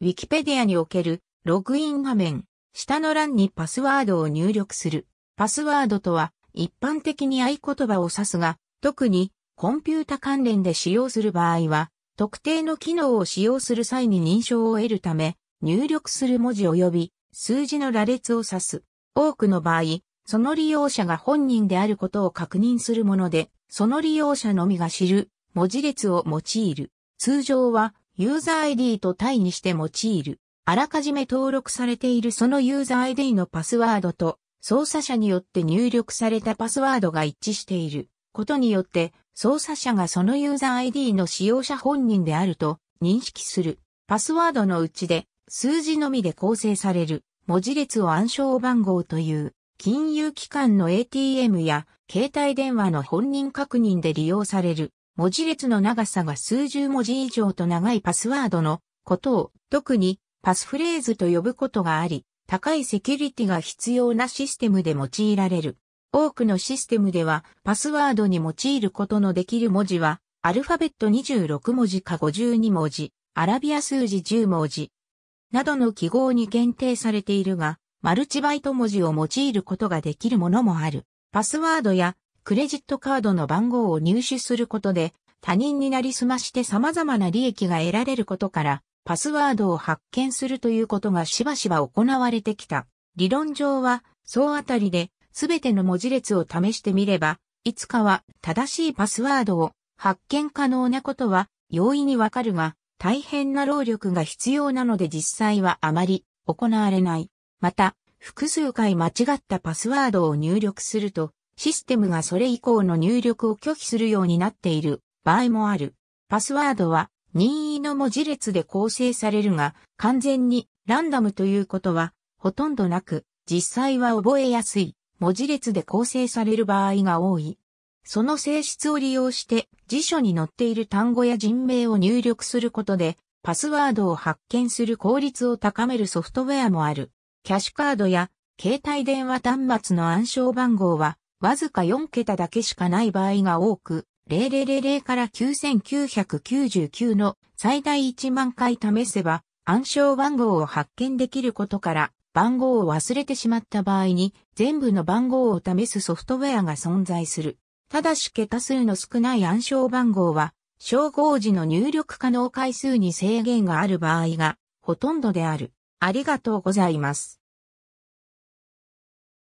ウィキペディアにおけるログイン画面、下の欄にパスワードを入力する。パスワードとは一般的に合言葉を指すが、特にコンピュータ関連で使用する場合は、特定の機能を使用する際に認証を得るため、入力する文字及び数字の羅列を指す。多くの場合、その利用者が本人であることを確認するもので、その利用者のみが知る文字列を用いる。通常はユーザー ID と対にして用いる。あらかじめ登録されているそのユーザー ID のパスワードと操作者によって入力されたパスワードが一致していることによって操作者がそのユーザー ID の使用者本人であると認識する。パスワードのうちで数字のみで構成される文字列を暗証番号という金融機関の ATM や携帯電話の本人確認で利用される文字列の長さが数十文字以上と長いパスワードのことを特にパスフレーズと呼ぶことがあり、高いセキュリティが必要なシステムで用いられる。多くのシステムではパスワードに用いることのできる文字はアルファベット26文字か52文字、アラビア数字10文字などの記号に限定されているが、マルチバイト文字を用いることができるものもある。パスワードやクレジットカードの番号を入手することで、他人になりすまして様々な利益が得られることから、パスワードを発見するということがしばしば行われてきた。理論上は、総あたりで、すべての文字列を試してみれば、いつかは正しいパスワードを発見可能なことは容易にわかるが、大変な労力が必要なので実際はあまり行われない。また、複数回間違ったパスワードを入力すると、システムがそれ以降の入力を拒否するようになっている場合もある。パスワードは任意の文字列で構成されるが、完全にランダムということはほとんどなく、実際は覚えやすい文字列で構成される場合が多い。その性質を利用して辞書に載っている単語や人名を入力することでパスワードを発見する効率を高めるソフトウェアもある。キャッシュカードや携帯電話端末の暗証番号はわずか4桁だけしかない場合が多く、0000から9999の最大1万回試せば暗証番号を発見できることから番号を忘れてしまった場合に全部の番号を試すソフトウェアが存在する。ただし桁数の少ない暗証番号は照合時の入力可能回数に制限がある場合がほとんどである。ありがとうございます。